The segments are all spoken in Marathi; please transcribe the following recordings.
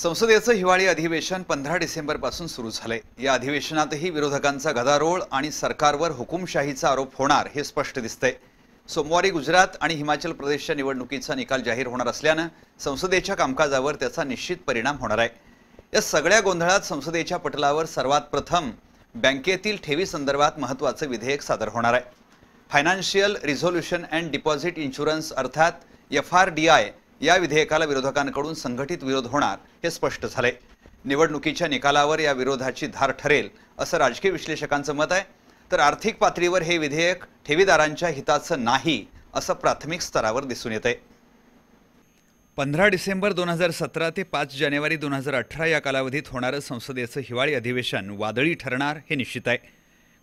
संसदेचं हिवाळी अधिवेशन पंधरा डिसेंबरपासून सुरू झालंय या अधिवेशनातही विरोधकांचा गदारोळ आणि सरकारवर हुकुमशाहीचा आरोप होणार हे स्पष्ट दिसतंय सोमवारी गुजरात आणि हिमाचल प्रदेशच्या निवडणुकीचा निकाल जाहीर होणार असल्यानं संसदेच्या कामकाजावर त्याचा निश्चित परिणाम होणार आहे या सगळ्या गोंधळात संसदेच्या पटलावर सर्वात प्रथम बँकेतील ठेवी संदर्भात महत्त्वाचं विधेयक सादर होणार आहे financial resolution and deposit insurance अर्थात एफ आर डी आय या विधेयकाला विरोधकांकडून संघटित विरोध होणार हे स्पष्ट झाले निवडणुकीच्या निकालावर या विरोधाची धार ठरेल असं राजकीय विश्लेषकांचं मत आहे तर आर्थिक पातळीवर हे विधेयक ठेवीदारांच्या हिताचं नाही असं प्राथमिक स्तरावर दिसून आहे पंधरा डिसेंबर दोन हजार सतरा ते पाच जानेवारी दोन हजार अठरा या कालावधीत होणारं संसदेचं हिवाळी अधिवेशन वादळी ठरणार हे निश्चित आहे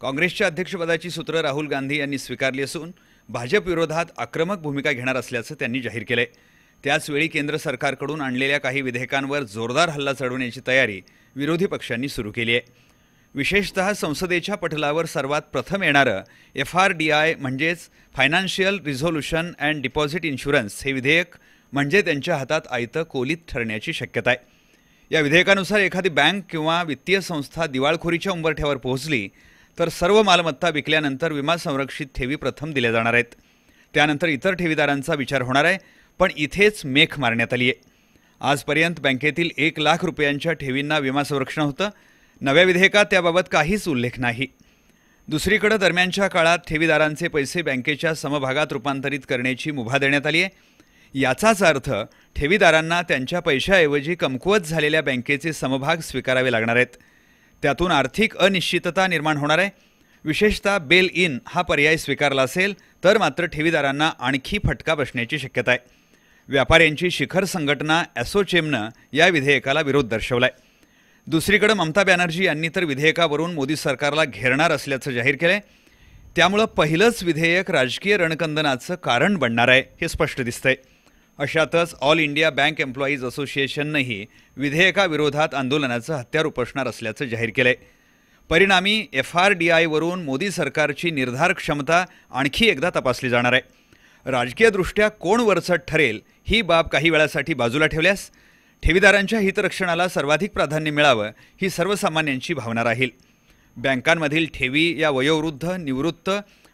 काँग्रेसच्या अध्यक्षपदाची सूत्रं राहुल गांधी यांनी स्वीकारली असून भाजप विरोधात आक्रमक भूमिका घेणार असल्याचं त्यांनी जाहीर केलं त्याचवेळी केंद्र सरकारकडून आणलेल्या काही विधेयकांवर जोरदार हल्ला चढवण्याची तयारी विरोधी पक्षांनी सुरू केली आहे विशेषतः संसदेच्या पटलावर सर्वात प्रथम येणारं एफ आर डी आय म्हणजेच financial resolution and deposit insurance हे विधेयक म्हणजे त्यांच्या हातात आयतं कोलीत ठरण्याची शक्यता आहे या विधेयकानुसार एखादी बँक किंवा वित्तीय संस्था दिवाळखोरीच्या उंबरठ्यावर पोहोचली तर सर्व मालमत्ता विकल्यानंतर विमा संरक्षित ठेवी प्रथम दिल्या जाणार आहेत त्यानंतर इतर ठेवीदारांचा विचार होणार आहे पण इथेच मेख मारण्यात आली आहे आजपर्यंत बँकेतील एक लाख रुपयांच्या ठेवींना विमा संरक्षण होतं नव्या विधेयकात त्याबाबत काहीच उल्लेख नाही दुसरीकडे दरम्यानच्या काळात ठेवीदारांचे पैसे बँकेच्या समभागात रूपांतरित करण्याची मुभा देण्यात आली आहे याचाच अर्थ ठेवीदारांना त्यांच्या पैशाऐवजी कमकुवत झालेल्या बँकेचे समभाग स्वीकारावे लागणार आहेत त्यातून आर्थिक अनिश्चितता निर्माण होणार आहे विशेषतः बेल इन हा पर्याय स्वीकारला असेल तर मात्र ठेवीदारांना आणखी फटका बसण्याची शक्यता आहे व्यापाऱ्यांची शिखर संघटना ॲसोचेमनं या विधेयकाला विरोध दर्शवलाय दुसरीकडे ममता बॅनर्जी यांनी तर विधेयकावरून मोदी सरकारला घेरणार असल्याचं जाहीर केलं आहे त्यामुळं पहिलंच विधेयक राजकीय रणकंदनाचं कारण बनणार आहे हे स्पष्ट दिसतंय अशातच ऑल इंडिया बँक एम्प्लॉईज असोसिएशननंही विधेयकाविरोधात आंदोलनाचं हत्यार उपसणार असल्याचं जाहीर केलं परिणामी एफ आर डी आयवरून मोदी सरकारची निर्धार क्षमता आणखी एकदा तपासली जाणार आहे राजकीयदृष्ट्या कोण वरचट ठरेल ही बाब काही वेळासाठी बाजूला ठेवल्यास ठेवीदारांच्या हितरक्षणाला सर्वाधिक प्राधान्य मिळावं ही सर्वसामान्यांची भावना राहील बँकांमधील ठेवी या वयोवृद्ध निवृत्त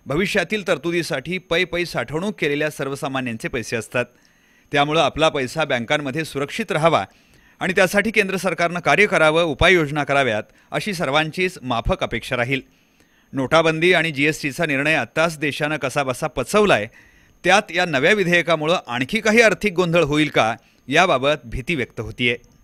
भविष्यातील तरतुदीसाठी पै पै साठवणूक केलेल्या सर्वसामान्यांचे पैसे असतात त्यामुळं आपला पैसा बँकांमध्ये सुरक्षित राहावा आणि त्यासाठी केंद्र सरकारनं कार्य करावं उपाययोजना कराव्यात अशी सर्वांचीच माफक अपेक्षा राहील नोटाबंदी आणि जी एस टीचा निर्णय आत्ताच देशानं कसाबसा पचवला आहे त्यात या नव्या विधेयकामुळं आणखी काही आर्थिक गोंधळ होईल का याबाबत भीती व्यक्त होतीये